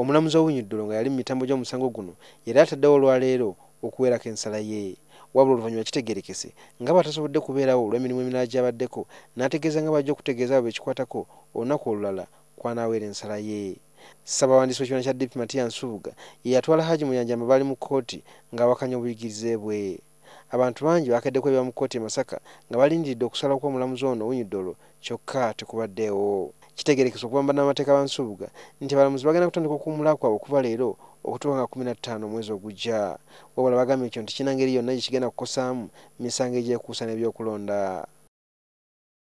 omulamuzi owunyiddolo nga yali mu mitambo gy'omusango guno yali ataddewo olwaleero okuwerako ensala ye wabula oluvannyuma kitegerekese nga batasobodde kubeerawo olw'emirimu emirala gy'abaddeko n'ategeeza nga bajja okutegeeza abo ekikwatako olunaku olulala kwanaweera ensala ye ssabawandiisi w'ekibiina kya dipi matiya nsubuga ye yatwala hajji muyanjamba baali mu kkooti ng'awakanya obuyigirize bwe abantu bangi bakeddeko ebya mu kkooti e masaka nga balindiridde okusalako omulamuzi ono owunyiddolo kyokka tekubaddeewo kitegerekeswa okubamba n'amateeka bansubuga nti abalamuzi bagenda kutandika okuwumula kwabwe okuva leero okutuuka nga 15 omwezi ogujja wabula bagambye ekyo nti kinangeri yonna gyekigenda kukosaamu misango egyekuusa n'ebyokulonda